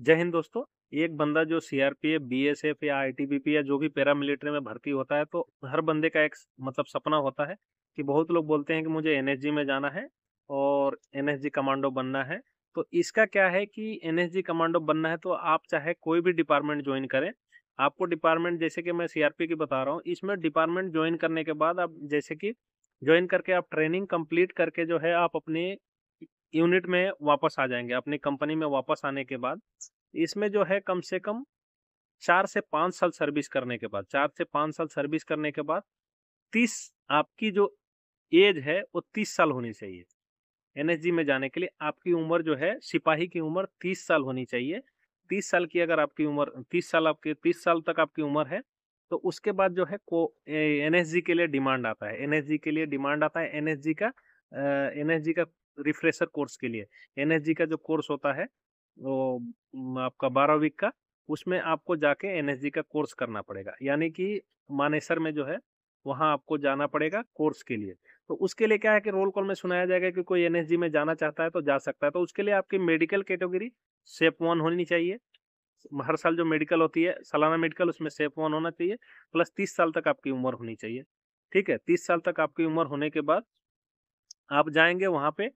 जय हिंद दोस्तों एक बंदा जो सीआरपीएफ बीएसएफ या आईटीबीपी या जो भी पैरामिलिट्री में भर्ती होता है तो हर बंदे का एक मतलब सपना होता है कि बहुत लोग बोलते हैं कि मुझे एनएसजी में जाना है और एनएसजी कमांडो बनना है तो इसका क्या है कि एनएसजी कमांडो बनना है तो आप चाहे कोई भी डिपार्टमेंट ज्वाइन करें आपको डिपार्टमेंट जैसे कि मैं पी की बता रहा हूँ इसमें डिपार्टमेंट ज्वाइन करने के बाद आप जैसे कि ज्वाइन करके आप ट्रेनिंग कंप्लीट करके जो है आप अपने यूनिट में वापस आ जाएंगे अपनी कंपनी में वापस आने के बाद इसमें जो है कम से कम चार से पाँच साल सर्विस करने के बाद चार से पाँच साल सर्विस करने के बाद तीस आपकी जो एज है वो तीस साल होनी चाहिए एनएसजी में जाने के लिए आपकी उम्र जो है सिपाही की उम्र तीस साल होनी चाहिए तीस साल की अगर आपकी उम्र तीस साल आपके तीस साल तक आपकी उम्र है तो उसके बाद जो है को एन के लिए डिमांड आता है एन के लिए डिमांड आता है एन का एन का रिफ्रेशर कोर्स के लिए एन का जो कोर्स होता है वो आपका बारह वीक का उसमें आपको जाके एन का कोर्स करना पड़ेगा यानी कि मानेसर में जो है वहाँ आपको जाना पड़ेगा कोर्स के लिए तो उसके लिए क्या है कि रोल कॉल में सुनाया जाएगा कि कोई एन में जाना चाहता है तो जा सकता है तो उसके लिए आपकी मेडिकल कैटेगरी सेप वन होनी चाहिए हर साल जो मेडिकल होती है सालाना मेडिकल उसमें सेप वन होना चाहिए प्लस तीस साल तक आपकी उम्र होनी चाहिए ठीक है तीस साल तक आपकी उम्र होने के बाद आप जाएंगे वहाँ पे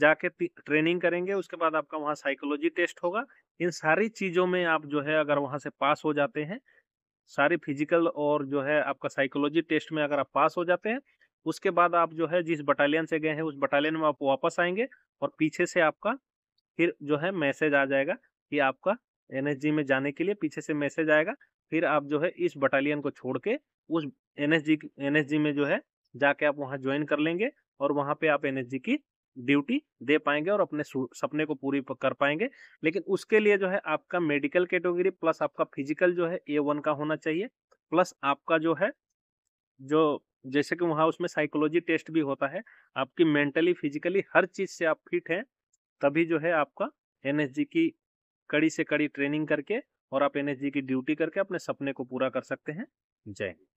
जाके ट्रेनिंग करेंगे उसके बाद आपका वहाँ साइकोलॉजी टेस्ट होगा इन सारी चीज़ों में आप जो है अगर वहाँ से पास हो जाते हैं सारी फिजिकल और जो है आपका साइकोलॉजी टेस्ट में अगर आप पास हो जाते हैं उसके बाद आप जो है जिस बटालियन से गए हैं उस बटालियन में आप वापस आएंगे और पीछे से आपका फिर जो है मैसेज आ जाएगा कि आपका एनएसजी में जाने के लिए पीछे से मैसेज आएगा फिर आप जो है इस बटालियन को छोड़ के उस एनएसजी एनएसजी में जो है जाके आप वहाँ ज्वाइन कर लेंगे और वहाँ पे आप एनएसजी की ड्यूटी दे पाएंगे और अपने सपने को पूरी कर पाएंगे लेकिन उसके लिए जो है आपका मेडिकल कैटेगरी प्लस आपका फिजिकल जो है ए वन का होना चाहिए प्लस आपका जो है जो जैसे कि वहाँ उसमें साइकोलॉजी टेस्ट भी होता है आपकी मेंटली फिजिकली हर चीज़ से आप फिट हैं तभी जो है आपका एन की कड़ी से कड़ी ट्रेनिंग करके और आप एन की ड्यूटी करके अपने सपने को पूरा कर सकते हैं जय हिंद